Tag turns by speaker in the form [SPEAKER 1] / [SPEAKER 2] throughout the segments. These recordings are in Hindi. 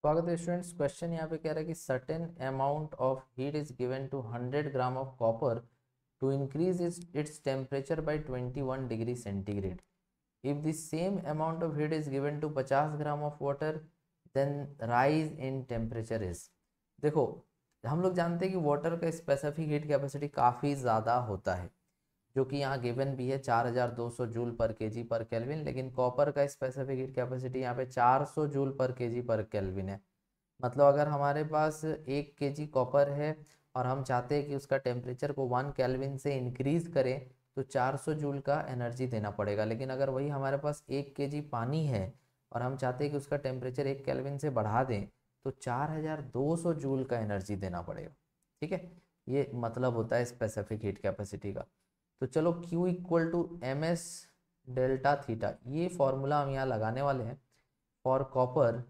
[SPEAKER 1] स्वागत है स्टूडेंट्स क्वेश्चन यहाँ पे कह रहा है कि certain amount of heat is given to 100 gram of copper to increase its temperature twenty 21 degree centigrade if the same amount of heat is given to 50 gram of water then rise in temperature is देखो हम लोग जानते हैं कि वाटर का स्पेसिफिक हीट कैपेसिटी काफ़ी ज़्यादा होता है जो कि यहाँ गिवन भी है 4200 जूल पर केजी पर केल्विन लेकिन कॉपर का स्पेसिफिक हीट कैपेसिटी यहाँ पे 400 जूल पर केजी पर केल्विन है मतलब अगर हमारे पास एक केजी कॉपर है और हम चाहते हैं कि उसका टेम्परेचर को वन केल्विन से इंक्रीज करें तो 400 जूल का एनर्जी देना पड़ेगा लेकिन अगर वही हमारे पास एक के पानी है और हम चाहते हैं कि उसका टेम्परेचर एक कैलविन से बढ़ा दें तो सौ जूल का एनर्जी देना पड़ेगा ठीक है ये मतलब होता है स्पेसिफिक हीट कैपेसिटी का तो चलो Q equal to M S delta theta ये फॉर्मूला हम यहाँ लगाने वाले हैं फॉर कॉपर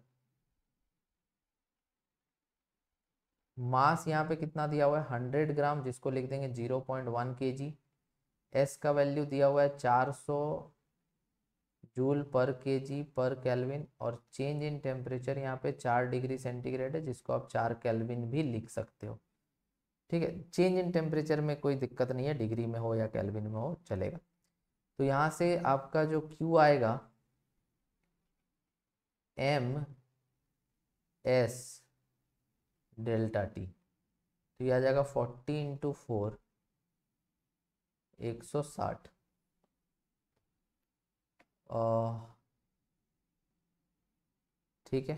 [SPEAKER 1] मास यहाँ पे कितना दिया हुआ है हंड्रेड ग्राम जिसको लिख देंगे जीरो पॉइंट वन के जी एस का वैल्यू दिया हुआ है चार सौ जूल पर के जी पर कैलविन और चेंज इन टेम्परेचर यहाँ पे चार डिग्री सेंटीग्रेड है जिसको आप चार कैलविन भी लिख सकते हो ठीक है चेंज इन टेम्परेचर में कोई दिक्कत नहीं है डिग्री में हो या कैलविन में हो चलेगा तो यहाँ से आपका जो क्यू आएगा एम एस डेल्टा टी तो यह आ जाएगा फोर्टी इंटू फोर एक सौ साठ ठीक है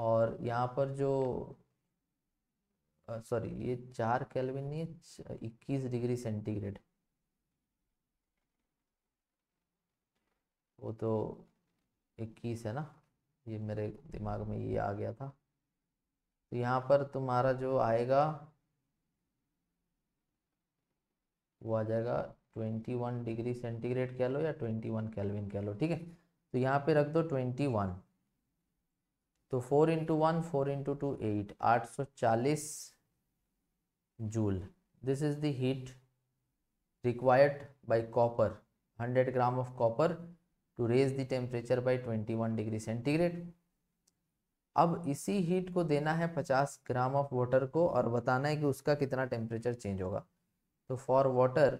[SPEAKER 1] और यहाँ पर जो सॉरी ये चार कैलविन नहीं है इक्कीस डिग्री सेंटीग्रेड वो तो इक्कीस है ना ये मेरे दिमाग में ये आ गया था तो यहाँ पर तुम्हारा जो आएगा वो आ जाएगा ट्वेंटी वन डिग्री सेंटीग्रेड कह लो या ट्वेंटी वन कैलविन कह लो ठीक है तो यहाँ पे रख दो ट्वेंटी वन तो four into one four into two eight आठ सौ चालीस joule this is the heat required by copper 100 gram of copper to raise the temperature by 21 degree centigrade अब इसी हीट को देना है 50 ग्राम ऑफ वाटर को और बताना है कि उसका कितना टेम्परेचर चेंज होगा तो फॉर वाटर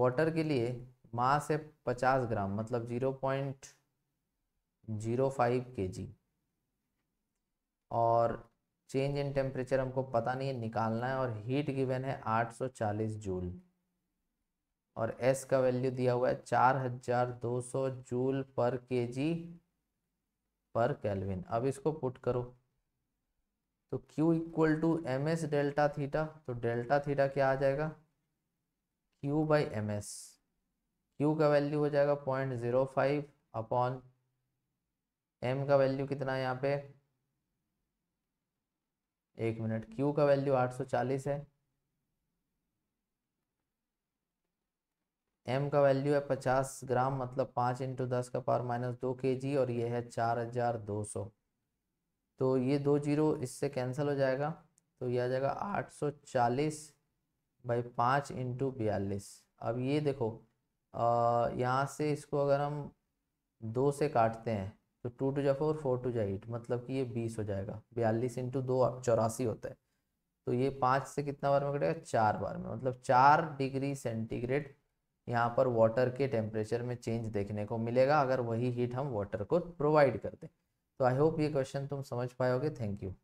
[SPEAKER 1] वाटर के लिए मास है 50 ग्राम मतलब 0.05 केजी और चेंज इन टेम्परेचर हमको पता नहीं है निकालना है और हीट गिवन है 840 जूल और एस का वैल्यू दिया हुआ है 4200 जूल पर केजी पर कैलविन अब इसको पुट करो तो Q equal to M S delta theta तो डेल्टा थीटा क्या आ जाएगा Q by M S Q का वैल्यू हो जाएगा point zero five upon M का वैल्यू कितना है यहाँ पे एक मिनट Q का वैल्यू 840 है एम का वैल्यू है 50 ग्राम मतलब पाँच इंटू दस का पावर माइनस दो के जी और ये है चार हजार दो सौ तो ये दो जीरो इससे कैंसिल हो जाएगा तो ये आ जाएगा आठ सौ चालीस बाई पाँच इंटू बयालीस अब ये देखो यहाँ से इसको अगर हम दो से काटते हैं तो टू टू जा फोर फोर टू जा एट मतलब कि ये बीस हो जाएगा बयालीस इंटू दो चौरासी होता है तो ये पाँच से कितना बार में कटेगा चार बार में मतलब चार डिग्री सेंटीग्रेड यहाँ पर वाटर के टेम्परेचर में चेंज देखने को मिलेगा अगर वही हीट हम वाटर को प्रोवाइड कर दें तो आई होप ये क्वेश्चन तुम समझ पाओगे थैंक यू